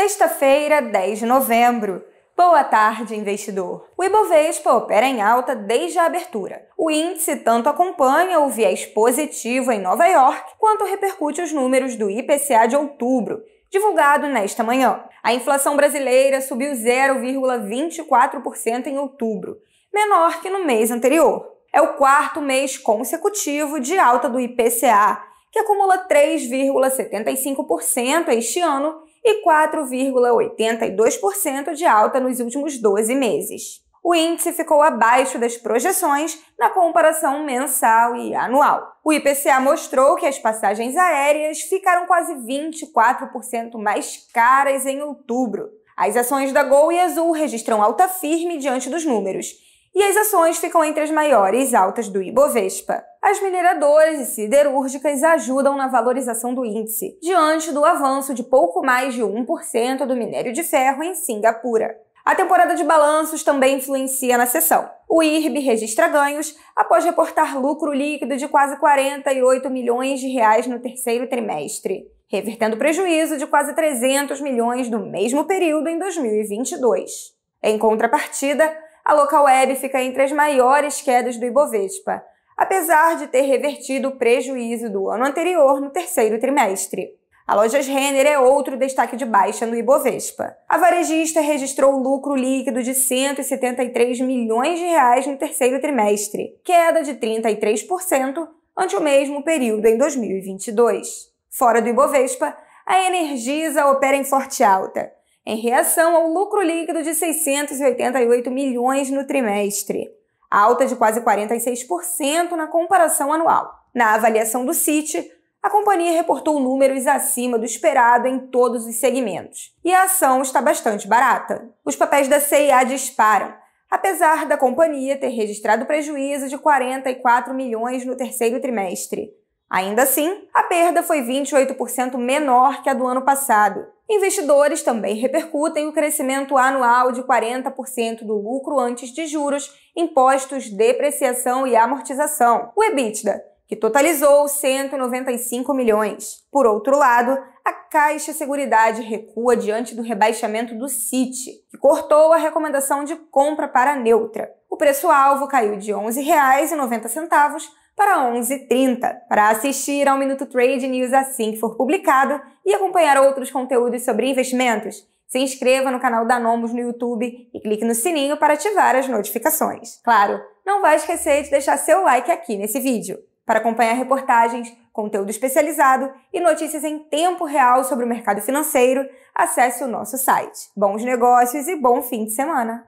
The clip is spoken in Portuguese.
Sexta-feira, 10 de novembro. Boa tarde, investidor. O Ibovespa opera em alta desde a abertura. O índice tanto acompanha o viés positivo em Nova York, quanto repercute os números do IPCA de outubro, divulgado nesta manhã. A inflação brasileira subiu 0,24% em outubro, menor que no mês anterior. É o quarto mês consecutivo de alta do IPCA, que acumula 3,75% este ano e 4,82% de alta nos últimos 12 meses. O índice ficou abaixo das projeções na comparação mensal e anual. O IPCA mostrou que as passagens aéreas ficaram quase 24% mais caras em outubro. As ações da Gol e Azul registram alta firme diante dos números e as ações ficam entre as maiores altas do Ibovespa. As mineradoras e siderúrgicas ajudam na valorização do índice, diante do avanço de pouco mais de 1% do minério de ferro em Singapura. A temporada de balanços também influencia na sessão. O IRB registra ganhos após reportar lucro líquido de quase 48 milhões de reais no terceiro trimestre, revertendo prejuízo de quase 300 milhões no mesmo período em 2022. Em contrapartida, a local web fica entre as maiores quedas do Ibovespa, apesar de ter revertido o prejuízo do ano anterior no terceiro trimestre. A Lojas Renner é outro destaque de baixa no Ibovespa. A varejista registrou lucro líquido de 173 milhões de reais no terceiro trimestre, queda de 33% ante o mesmo período em 2022. Fora do Ibovespa, a Energisa opera em forte alta, em reação ao lucro líquido de 688 milhões no trimestre, alta de quase 46% na comparação anual. Na avaliação do Citi, a companhia reportou números acima do esperado em todos os segmentos, e a ação está bastante barata. Os papéis da CIA disparam, apesar da companhia ter registrado prejuízo de 44 milhões no terceiro trimestre. Ainda assim, a perda foi 28% menor que a do ano passado, Investidores também repercutem o crescimento anual de 40% do lucro antes de juros, impostos, depreciação e amortização, o EBITDA, que totalizou 195 milhões. Por outro lado, a Caixa Seguridade recua diante do rebaixamento do CIT, que cortou a recomendação de compra para neutra. O preço-alvo caiu de R$ 11,90 para 11h30, para assistir ao Minuto Trade News assim que for publicado e acompanhar outros conteúdos sobre investimentos. Se inscreva no canal da Nomos no YouTube e clique no sininho para ativar as notificações. Claro, não vai esquecer de deixar seu like aqui nesse vídeo. Para acompanhar reportagens, conteúdo especializado e notícias em tempo real sobre o mercado financeiro, acesse o nosso site. Bons negócios e bom fim de semana!